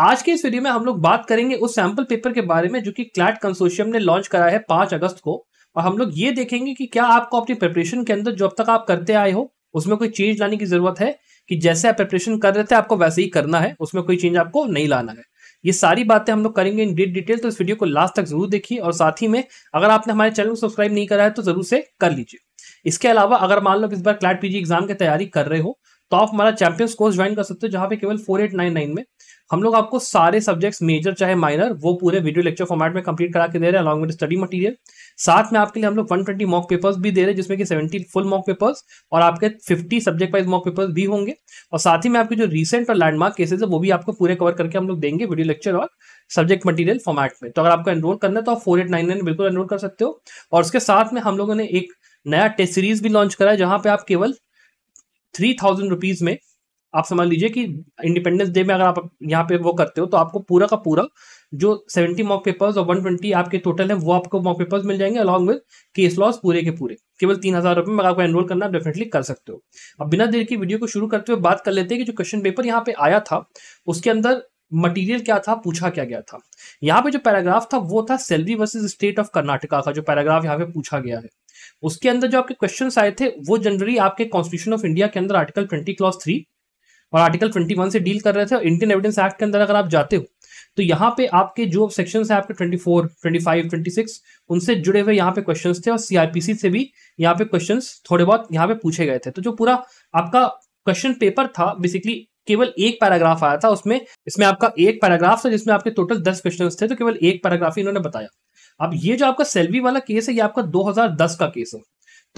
आज के इस वीडियो में हम लोग बात करेंगे उस सैंपल पेपर के बारे में जो कि क्लैट कंसोशियम ने लॉन्च करा है पांच अगस्त को और हम लोग ये देखेंगे कि क्या आपको अपनी प्रिपरेशन के अंदर जो अब तक आप करते आए हो उसमें कोई चेंज लाने की जरूरत है कि जैसे आप प्रिपरेशन कर रहे थे आपको वैसे ही करना है उसमें कोई चेंज आपको नहीं लाना है ये सारी बातें हम लोग करेंगे इन डिट डिटेल तो इस वीडियो को लास्ट तक जरूर देखिए और साथ ही में अगर आपने हमारे चैनल को सब्सक्राइब नहीं करा है तो जरूर से कर लीजिए इसके अलावा अगर मान लो इस बार क्लैट पीजी एग्जाम की तैयारी कर रहे हो तो आप हमारा चैंपियंस कोर्स ज्वाइन कर सकते हो जहां पे केवल 4899 में हम लोग आपको सारे सब्जेक्ट्स मेजर चाहे माइनर वो पूरे वीडियो लेक्चर फॉर्मेट में कंप्लीट करा के दे रहे हैं अलॉन्ग विद स्टडी मटेरियल साथ में आपके लिए हम लोग 120 मॉक पेपर्स भी दे रहे हैं जिसमें कि 70 फुल मॉक पेपर्स और आपके 50 सब्जेक्ट वाइज मॉक पेपर्स भी होंगे और साथ ही में आपके जो रिसेंट और लैंडमार्क केसेज है वो भी आपको पूरे कवर करके हम लोग देंगे वीडियो लेक्चर और सब्जेक्ट मटीरियल फॉर्मेट में तो अगर आपको एनरोल करना है तो आप फोर एट नाइन नाइन बिल्कुल एनरोल कर सकते हो और उसके साथ में हम लोगों ने एक नया टेस्ट सीरीज भी लॉन्च करा है जहाँ पे आप केवल थ्री थाउजेंड रुपीज में आप समझ लीजिए कि इंडिपेंडेंस डे में अगर आप यहाँ पे वो करते हो तो आपको पूरा का पूरा जो सेवेंटी मॉक पेपर्स और ट्वेंटी आपके टोटल है वो आपको मॉक पेपर्स मिल जाएंगे अलॉन्ग विद केस लॉस पूरे के पूरे केवल तीन हजार रुपये में आपको एनरोल करना डेफिनेटली कर सकते हो अब बिना देर की वीडियो को शुरू करते हुए बात कर लेते हैं कि जो क्वेश्चन पेपर यहाँ पे आया था उसके अंदर मटेरियल क्या था पूछा क्या गया था यहाँ पे जो पैराग्राफ था वो था Selvi versus state of Karnataka का जो पैराग्राफ यहाँ पे पूछा गया है उसके अंदर जो आपके क्वेश्चन आए थे वो जनरली आपके कॉन्स्टिट्यूशन ऑफ इंडिया के अंदर आर्टिकल ट्वेंटी क्लॉस थ्री और आर्टिकल 21 से डील कर रहे थे और इंडियन एविडेंस एक्ट के अंदर अगर आप जाते हो तो यहाँ पे आपके जो सेक्शन है आपके 24, 25, 26 उनसे जुड़े हुए यहाँ पे क्वेश्चन थे और सीआरपीसी से भी यहाँ पे क्वेश्चन थोड़े बहुत यहाँ पे पूछे गए थे तो जो पूरा आपका क्वेश्चन पेपर था बेसिकली केवल एक पैराग्राफ आया था उसमें इसमें आपका एक पैराग्राफ था जिसमें आपके टोटल दस क्वेश्चन थे तो केवल एक पैराग्राफ ही इन्होंने बताया अब ये जो आपका सेल्वी वाला केस है ये आपका 2010 का केस है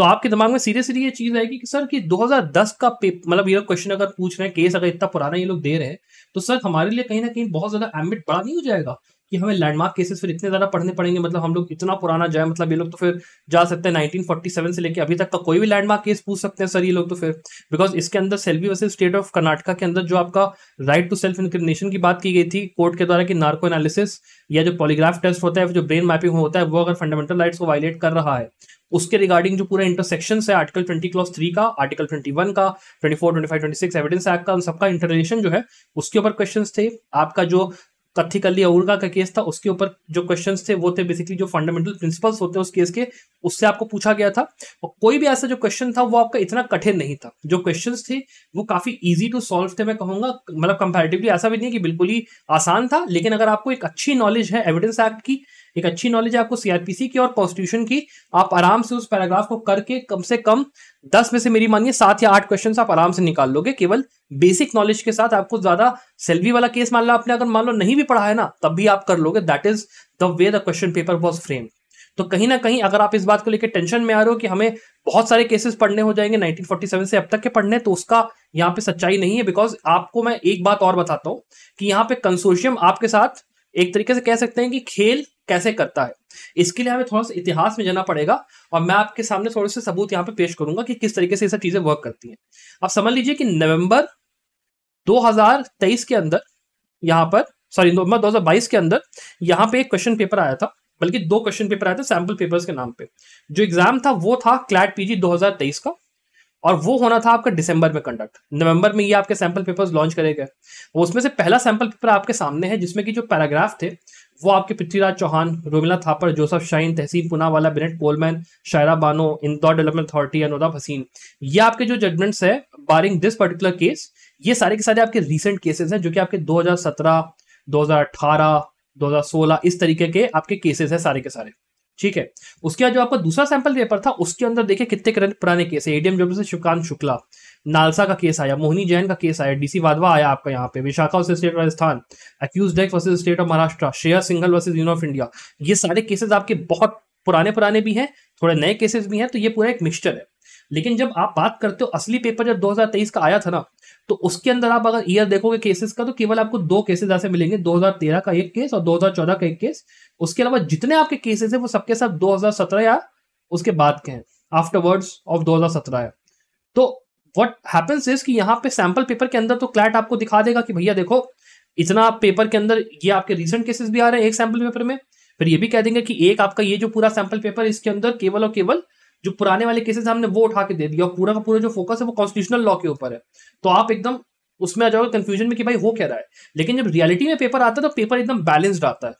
तो आपके दिमाग में सीधे सीधे ये चीज आएगी कि सर कि 2010 का पेपर मतलब ये लोग क्वेश्चन अगर पूछ रहे हैं केस अगर इतना पुराना ये लोग दे रहे हैं तो सर हमारे लिए कहीं ना कहीं बहुत ज्यादा एमिट बड़ा नहीं हो जाएगा कि हमें लैंडमार्क केसेस फिर इतने ज़्यादा पढ़ने पड़ेंगे मतलब हम लोग इतना पुराना जाए मतलब ये लोग तो फिर जा सकते हैं नाइनटीन से लेके अभी तक का कोई भी लैंडमार्क केस पूछ सकते हैं सर ये लोग तो फिर बिकॉज इसके अंदर Selvi versus state of Karnataka के अंदर जो आपका राइट टू सेल्फ इंक्रिमिनेशन की बात की गई थी कोर्ट के द्वारा कि नार्को एनालिसिस या जो पॉलीग्राफ टेस्ट होता है जो ब्रेन मैपिंग होता है वो अगर फंडामेंटल राइट को वायलेट कर रहा है उसके रिगार्डिंग जो पूरा इंटरसेक्शन है आर्टिकल ट्वेंटी क्लॉस थ्री का आर्टिकल ट्वेंटी वन का twenty four twenty five twenty six evidence act का उन सबका इंटरनेशन जो है उसके ऊपर क्वेश्चन थे आपका जो कल्ली अउरगा का केस था उसके ऊपर जो क्वेश्चन थे वो थे बेसिकली जो फंडामेंटल प्रिंसिपल्स होते हैं उस केस के उससे आपको पूछा गया था और कोई भी ऐसा जो क्वेश्चन था वो आपका इतना कठिन नहीं था जो क्वेश्चन थे वो काफी ईजी टू सॉल्व थे मैं कहूंगा मतलब कंपेरेटिवली ऐसा भी नहीं कि बिल्कुल ही आसान था लेकिन अगर आपको एक अच्छी नॉलेज है एविडेंस एक्ट की एक अच्छी नॉलेज है आपको सीआरपीसी की और कॉन्स्टिट्यूशन की आप आराम से उस पैराग्राफ को करके कम से कम दस में से मेरी मानिए सात या आठ क्वेश्चन आप आराम से निकाल लोगे केवल बेसिक नॉलेज के साथ आपको ज्यादा सेल्वी वाला केस मान लो आपने अगर मान लो नहीं भी पढ़ा है ना तब भी आप कर लोगे that is the way the question paper was frame तो कहीं ना कहीं अगर आप इस बात को लेकर टेंशन में आ रहे हो कि हमें बहुत सारे केसेस पढ़ने हो जाएंगे 1947 से अब तक के पढ़ने तो उसका यहाँ पे सच्चाई नहीं है बिकॉज आपको मैं एक बात और बताता हूँ कि यहाँ पे कंसोशियम आपके साथ एक तरीके से कह सकते हैं कि खेल कैसे करता है इसके लिए हमें थोड़ा सा इतिहास में जाना पड़ेगा और मैं आपके सामने थोड़े से सबूत यहाँ पे पेश करूंगा कि किस तरीके से ये सब चीजें वर्क करती हैं आप समझ लीजिए कि नवंबर 2023 के अंदर यहाँ पर सॉरी नवंबर 2022 के अंदर यहाँ पे एक क्वेश्चन पेपर आया था बल्कि दो क्वेश्चन पेपर आए थे सैंपल पेपर्स के नाम पे जो एग्जाम था वो था क्लैट पीजी 2023 का और वो होना था आपका दिसंबर में कंडक्ट नवंबर में ये आपके सैंपल पेपर्स लॉन्च करे गए उसमें से पहला सैंपल पेपर आपके सामने है जिसमें कि जो पैराग्राफ थे वो आपके Prithviraj Chauhan Romila Thapar Joseph Shine Tehseen Poonawalla Bennett Coleman Shayara Bano Indore development authority Anuradha Bhasin ये आपके जो जजमेंट्स है बारिंग दिस पर्टिकुलर केस ये सारे के सारे आपके रिसेंट केसेस हैं जो कि आपके 2017 2018 2016 इस तरीके के आपके केसेस हैं सारे के सारे ठीक है उसके बाद जो आपका दूसरा सैंपल पेपर था उसके अंदर देखिए कितने पुराने केस है एडीएम जब से शुक्ला नालसा का केस आया मोहनी जैन का केस आया डीसी वाधवा आया आपका यहाँ पे विशाखा वर्सेज स्टेट राजस्थान अक्यूज डेक versus state of Maharashtra Shreya Singhal versus union of India ये सारे केसेस आपके बहुत पुराने पुराने भी हैं थोड़े नए केसेस भी हैं तो ये पूरा एक मिक्सचर है लेकिन जब आप बात करते हो असली पेपर जब 2023 का आया था ना तो उसके अंदर आप अगर ईयर देखोगे केसेस का तो केवल आपको दो केसेस ऐसे मिलेंगे 2013 का एक केस और 2014 का एक केस उसके अलावा जितने आपके केसेस हैं वो सबके साथ 2017 या उसके बाद के हैं आफ्टरवर्ड्स ऑफ 2017 सत्रह तो व्हाट हैपेंस इज कि यहाँ पे सैंपल पेपर के अंदर तो क्लैट आपको दिखा देगा कि भैया देखो इतना पेपर के अंदर ये आपके रिसेंट केसेस भी आ रहे हैं एक सैंपल पेपर में फिर ये भी कह देंगे कि एक आपका ये जो पूरा सैंपल पेपर इसके अंदर केवल और केवल जो पुराने वाले केसेस हमने वो उठा के दे दिया और पूरा का पूरा जो फोकस है वो कॉन्स्टिट्यूशनल लॉ के ऊपर है तो आप एकदम उसमें आ जाओगे कंफ्यूजन में कि भाई हो क्या रहा है लेकिन जब रियलिटी में पेपर आता है तो पेपर एकदम बैलेंस्ड आता है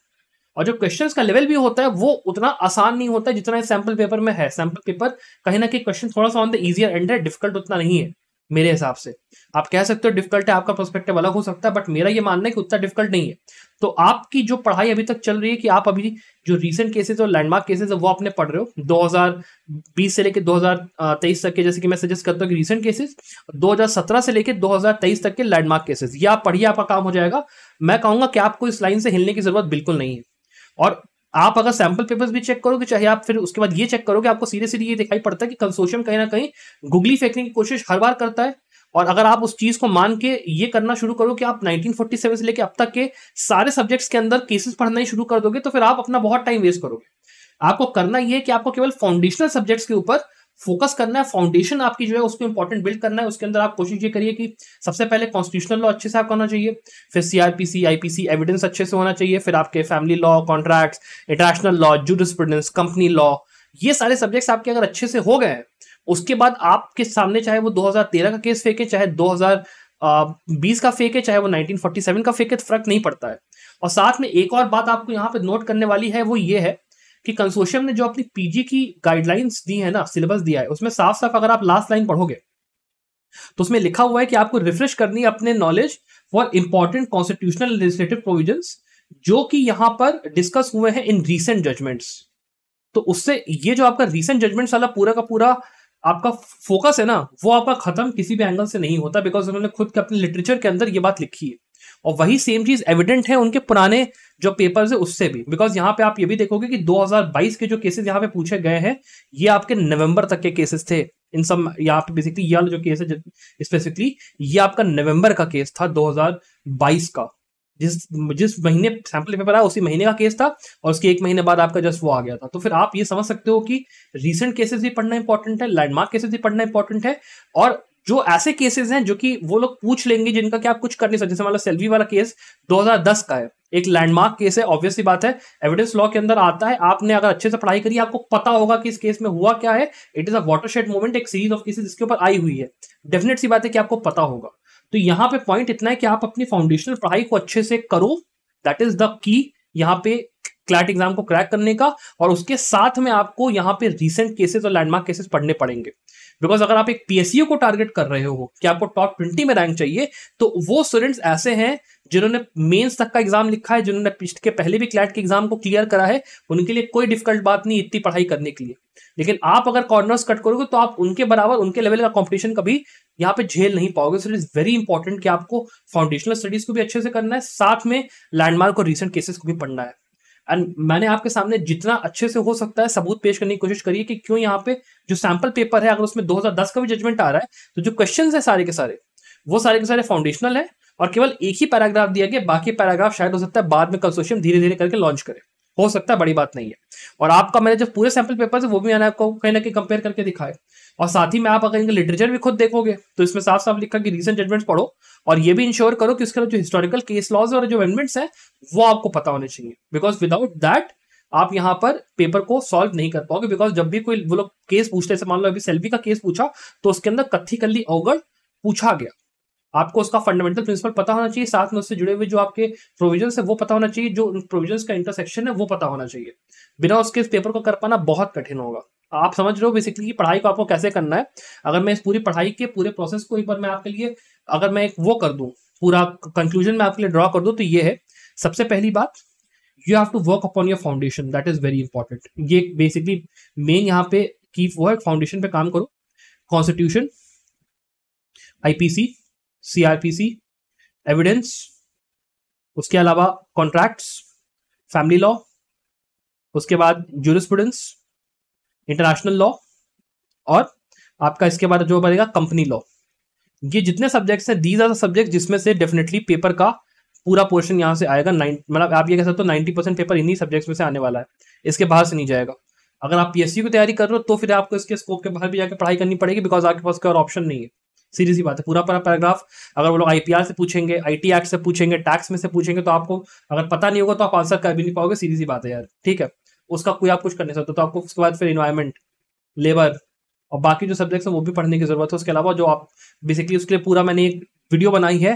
और जो क्वेश्चन का लेवल भी होता है वो उतना आसान नहीं होता है जितना सैम्पल पेपर में है सैम्पल पेपर कहीं ना कहीं क्वेश्चन थोड़ा सा ऑन द इजियर एंड है डिफिकल्ट उतना नहीं है मेरे हिसाब से आप कह सकते हो डिफिकल्ट है आपका पर्सपेक्टिव अलग हो सकता है बट मेरा ये मानना है कि उतना डिफिकल्ट नहीं है तो आपकी जो पढ़ाई अभी तक चल रही है कि आप अभी जो रीसेंट केसेस और लैंडमार्क केसेस है वो आपने पढ़ रहे हो 2020 से लेकर 2023 तक के जैसे कि मैं सजेस्ट करता हूँ कि रीसेंट केसेस 2017 से लेकर 2023 तक के लैंडमार्क केसेस ये आप पढ़िए आपका काम हो जाएगा मैं कहूंगा कि आपको इस लाइन से हिलने की जरूरत बिल्कुल नहीं है और आप अगर सैंपल पेपर्स भी चेक करोगे चाहे आप फिर उसके बाद ये चेक करोगे आपको सीधे सीधे ये दिखाई पड़ता है कि कंसोशियम कहीं ना कहीं गुगली फेंकने की कोशिश हर बार करता है और अगर आप उस चीज को मान के ये करना शुरू करो कि आप 1947 से लेकर अब तक के सारे सब्जेक्ट्स के अंदर केसेस पढ़ना ही शुरू कर दोगे तो फिर आप अपना बहुत टाइम वेस्ट करोगे आपको करना यह है कि आपको केवल फाउंडेशनल सब्जेक्ट्स के ऊपर फोकस करना है फाउंडेशन आपकी जो है उसको इंपॉर्टेंट बिल्ड करना है उसके अंदर आप कोशिश ये करिए कि सबसे पहले कॉन्स्टिट्यूशनल लॉ अच्छे से आपका होना चाहिए फिर सीआरपीसी आईपीसी एविडेंस अच्छे से होना चाहिए फिर आपके family law contracts international law jurisprudence company law ये सारे सब्जेक्ट्स आपके अगर अच्छे से हो गए उसके बाद आपके सामने चाहे वो 2013 का केस फेंके चाहे 2020 का फेंके चाहे वो 1947 का फेंके तो फर्क नहीं पड़ता है और साथ में एक और बात आपको यहाँ पे नोट करने वाली है वो ये है कि कंसोशियम ने जो अपनी पीजी की गाइडलाइंस दी है ना सिलेबस दिया है उसमें साफ साफ अगर आप लास्ट लाइन पढ़ोगे तो उसमें लिखा हुआ है कि आपको रिफ्रेश करनी है अपने knowledge for important constitutional legislative provision जो कि यहां पर डिस्कस हुए हैं इन रीसेंट जजमेंट्स तो उससे ये जो आपका रीसेंट जजमेंट्स वाला पूरा का पूरा आपका फोकस है ना वो आपका खत्म किसी भी एंगल से नहीं होता बिकॉज उन्होंने खुद के अपने लिटरेचर के अंदर ये बात लिखी है और वही सेम चीज एविडेंट है उनके पुराने जो पेपर है उससे भी बिकॉज यहाँ पे आप ये भी देखोगे कि 2022 के जो केसेस यहाँ पे पूछे गए हैं ये आपके नवंबर तक के केसेस थे इन सब यहाँ पे बेसिकली ये जो केस है स्पेसिफिकली ये आपका नवंबर का केस था 2022 का जिस जिस महीने सैंपल पेपर आया उसी महीने का केस था और उसके एक महीने बाद आपका जस्ट वो आ गया था तो फिर आप ये समझ सकते हो कि रीसेंट केसेस भी पढ़ना इंपॉर्टेंट है लैंडमार्क केसेस भी पढ़ना इंपॉर्टेंट है और जो ऐसे केसेस हैं जो कि वो लोग पूछ लेंगे जिनका क्या आप कुछ कर नहीं सकते जैसे मान लो सेल्वी वाला केस 2010 का है एक लैंडमार्क केस है ऑब्वियसली बात है एविडेंस लॉ के अंदर आता है आपने अगर अच्छे से पढ़ाई करी आपको पता होगा कि इस केस में हुआ क्या है it is a watershed movement एक सीरीज ऑफ केसेस इसके ऊपर आई हुई है डेफिनेट सी बात है कि आपको पता होगा तो यहाँ पे पॉइंट इतना है कि आप अपनी फाउंडेशनल पढ़ाई को अच्छे से करो दैट इज द की यहाँ पे क्लैट एग्जाम को क्रैक करने का और उसके साथ में आपको यहाँ पे रिसेंट केसेस और लैंडमार्क केसेस पढ़ने पड़ेंगे बिकॉज अगर आप एक पीएसयू को टारगेट कर रहे हो कि आपको टॉप ट्वेंटी में रैंक चाहिए तो वो स्टूडेंट्स ऐसे हैं जिन्होंने मेंस तक का एग्जाम लिखा है जिन्होंने के पहले भी क्लैट के एग्जाम को क्लियर करा है उनके लिए कोई डिफिकल्ट बात नहीं इतनी पढ़ाई करने के लिए लेकिन आप अगर कॉर्नर्स कट करोगे तो आप उनके बराबर उनके लेवल का कॉम्पिटिशन कभी यहाँ पे झेल नहीं पाओगे so it is very important कि आपको फाउंडेशनल स्टडीज को भी अच्छे से करना है साथ में लैंडमार्क और रिसेंट केसेस को भी पढ़ना है एंड मैंने आपके सामने जितना अच्छे से हो सकता है सबूत पेश करने की कोशिश करी है कि क्यों यहाँ पे जो सैम्पल पेपर है अगर उसमें 2010 का भी जजमेंट आ रहा है तो जो क्वेश्चन है सारे के सारे वो सारे के सारे फाउंडेशनल है और केवल एक ही पैराग्राफ दिया गया बाकी पैराग्राफ शायद हो सकता है बाद में कंसोशियम धीरे धीरे करके लॉन्च करे हो सकता है बड़ी बात नहीं है और आपका मैंने जो पूरे सैंपल पेपर है वो भी मैंने आपको कहीं ना कहीं कंपेयर करके दिखाया और साथ ही में आप अगर इनका लिटरेचर भी खुद देखोगे तो इसमें साफ साफ लिखा कि रीसेंट जजमेंट्स पढ़ो और ये भी इंश्योर करो कि उसके जो हिस्टोरिकल केस लॉज और जो अमेंडमेंट्स हैं वो आपको पता होने चाहिए बिकॉज विदाउट दैट आप यहाँ पर पेपर को सॉल्व नहीं कर पाओगे बिकॉज जब भी कोई वो लोग केस पूछते हैं मान लो अभी सेल्फी का केस पूछा तो उसके अंदर कत्थी कल्ली अवगढ़ पूछा गया आपको उसका फंडामेंटल प्रिंसिपल पता होना चाहिए साथ में उससे जुड़े हुए जो आपके प्रोविजन है वो पता होना चाहिए जो प्रोविजन का इंटरसेक्शन है वो पता होना चाहिए बिना उसके पेपर को कर पाना बहुत कठिन होगा आप समझ रहे हो बेसिकली कि पढ़ाई को आपको कैसे करना है अगर मैं इस पूरी पढ़ाई के पूरे प्रोसेस को एक बार मैं आपके लिए अगर मैं एक वो कर दूं पूरा कंक्लूजन मैं आपके लिए ड्रॉ कर दूं तो ये है सबसे पहली बात you have to work upon your foundation that is very important ये बेसिकली मेन यहाँ पे की वो है फाउंडेशन पे काम करो कॉन्स्टिट्यूशन आईपीसी सीआरपीसी एविडेंस उसके अलावा कॉन्ट्रैक्ट्स फैमिली लॉ उसके बाद जूरिस्प्रूडेंस इंटरनेशनल लॉ और आपका इसके बाद जो बनेगा कंपनी लॉ ये जितने सब्जेक्ट्स हैं दीज आर द सब्जेक्ट जिसमें से डेफिनेटली पेपर का पूरा पोर्शन यहाँ से आएगा नाइन मतलब आप ये कह सकते हो नाइन्टी परसेंट पेपर इन्हीं सब्जेक्ट्स में से आने वाला है इसके बाहर से नहीं जाएगा अगर आप पीएससी की तैयारी कर रहे हो तो फिर आपको इसके स्कोप के बाहर भी जाकर पढ़ाई करनी पड़ेगी बिकॉज आपके पास कोई और ऑप्शन नहीं है सीधी सी बात है पूरा पूरा पैराग्राफ अगर वो लोग आईपीआर से पूछेंगे आईटी एक्ट से पूछेंगे टैक्स में से पूछेंगे तो आपको अगर पता नहीं होगा तो आप आंसर कर भी नहीं पाओगे सीधी सी बात है यार ठीक है उसका कोई आप कुछ कर नहीं सकते तो आपको उसके बाद फिर इन्वायरमेंट लेबर और बाकी जो सब्जेक्ट्स हैं वो भी पढ़ने की ज़रूरत है उसके अलावा जो आप बेसिकली उसके लिए पूरा मैंने एक वीडियो बनाई है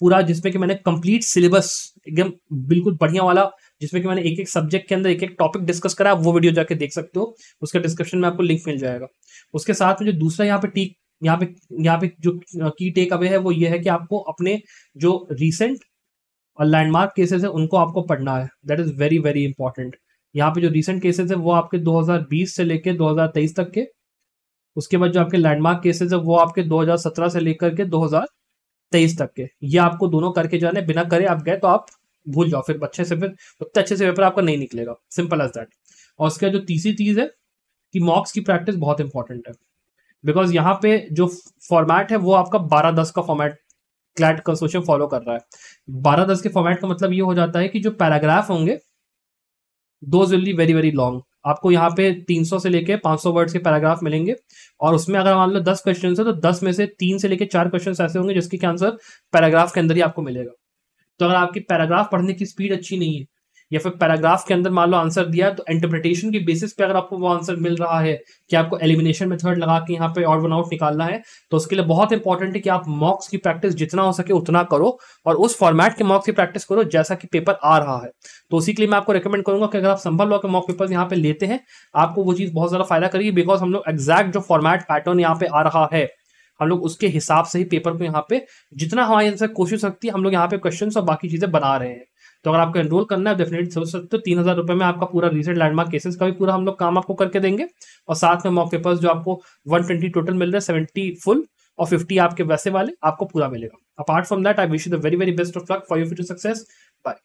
पूरा जिसमें कि मैंने कंप्लीट सिलेबस एकदम बिल्कुल बढ़िया वाला जिसमें कि मैंने एक एक सब्जेक्ट के अंदर एक एक टॉपिक डिस्कस करा वो वीडियो जाके देख सकते हो उसका डिस्क्रिप्शन में आपको लिंक मिल जाएगा उसके साथ में जो दूसरा यहाँ पे टीक यहाँ पे यहाँ पे जो की टेक अवे है वो ये है कि आपको अपने जो रिसेंट और लैंडमार्क केसेस है उनको आपको पढ़ना है that is very very important यहाँ पे जो रिसेंट केसेस है वो आपके 2020 से लेकर 2023 तक के उसके बाद जो आपके लैंडमार्क केसेस है वो आपके 2017 से लेकर के 2023 तक के ये आपको दोनों करके जाने बिना करे आप गए तो आप भूल जाओ फिर अच्छे से फिर उतने अच्छे से पेपर आपका नहीं निकलेगा सिंपल एज दैट और उसके बाद जो तीसरी चीज है कि मॉक्स की प्रैक्टिस बहुत इंपॉर्टेंट है बिकॉज यहाँ पे जो फॉर्मेट है वो आपका बारह दस का फॉर्मेट क्लैट कंसोशन फॉलो कर रहा है बारह दस के फॉर्मेट का मतलब ये हो जाता है कि जो पैराग्राफ होंगे those will be very very long आपको यहाँ पे 300 से लेके 500 वर्ड्स के पैराग्राफ मिलेंगे और उसमें अगर मान लो 10 क्वेश्चन है तो 10 में से तीन से लेके चार क्वेश्चन ऐसे होंगे जिसके आंसर पैराग्राफ के अंदर ही आपको मिलेगा तो अगर आपकी पैराग्राफ पढ़ने की स्पीड अच्छी नहीं है या फिर पैराग्राफ के अंदर मान लो आंसर दिया तो इंटरप्रिटेशन के बेसिस पे अगर आपको वो आंसर मिल रहा है कि आपको एलिमिनेशन मेथड लगा के यहाँ पे और वन आउट निकालना है तो उसके लिए बहुत इंपॉर्टेंट है कि आप मॉक्स की प्रैक्टिस जितना हो सके उतना करो और उस फॉर्मेट के मॉक्स की प्रैक्टिस करो जैसा कि पेपर आ रहा है तो उसी के लिए मैं आपको रिकमेंड करूंगा कि अगर आप संभव लॉ के मॉक पेपर यहाँ पे लेते हैं आपको वो चीज़ बहुत ज़्यादा फायदा करेगी बिकॉज हम लोग एग्जैक्ट जो फॉर्मेट पैटर्न यहाँ पे आ रहा है हम लोग उसके हिसाब से ही पेपर को यहाँ पे जितना हमारे आंसर कोशिश सकती है हम लोग यहाँ पे क्वेश्चन और बाकी चीजें बना रहे हैं तो अगर आपको एनरोल करना है डेफिनेटली सोच सकते हो तीन हज़ार रुपये में आपका पूरा रिसेंट लैंडमार्क केसेस का भी पूरा हम लोग काम आपको करके देंगे और साथ में मॉक पेपर्स जो आपको वन ट्वेंटी टोटल मिल रहा है सेवेंटी फुल और फिफ्टी आपके वैसे वाले आपको पूरा मिलेगा apart from that I wish you the very very best of luck for you future success bye